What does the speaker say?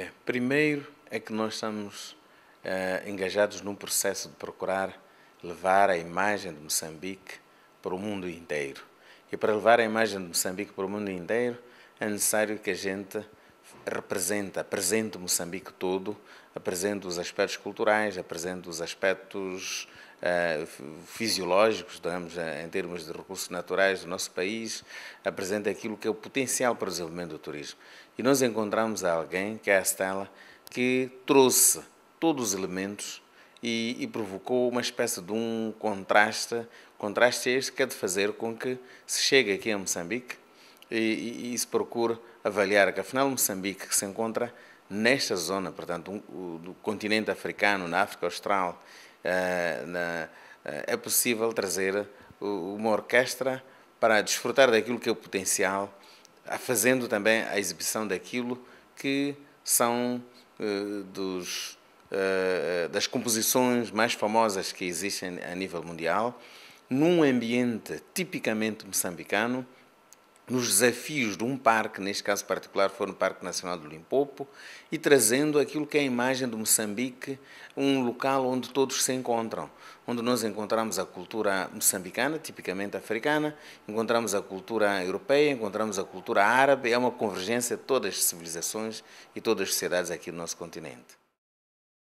Bem, primeiro é que nós estamos eh, engajados num processo de procurar levar a imagem de Moçambique para o mundo inteiro. E para levar a imagem de Moçambique para o mundo inteiro é necessário que a gente represente apresente Moçambique todo, apresente os aspectos culturais, apresente os aspectos eh, fisiológicos, digamos, eh, em termos de recursos naturais do nosso país, apresenta aquilo que é o potencial para o desenvolvimento do turismo. E nós encontramos alguém, que é a Stella, que trouxe todos os elementos e, e, provocou uma espécie de um contraste, contraste este que é de fazer com que se chegue aqui a Moçambique e, e, e se procure avaliar que afinal Moçambique que se encontra nesta zona, portanto, um, do continente africano, na África Austral ah, ah, é possível trazer uma orquestra para desfrutar daquilo que é o potencial, ah, fazendo também a exibição daquilo que são dos, das composições mais famosas que existem a nível mundial, num ambiente tipicamente moçambicano, nos desafios de um parque, neste caso particular foi no Parque Nacional do Limpopo, e trazendo aquilo que é a imagem de Moçambique, um local onde todos se encontram, onde nós encontramos a cultura moçambicana, tipicamente africana, encontramos a cultura europeia, encontramos a cultura árabe, é uma convergência de todas as civilizações e todas as sociedades aqui do nosso continente.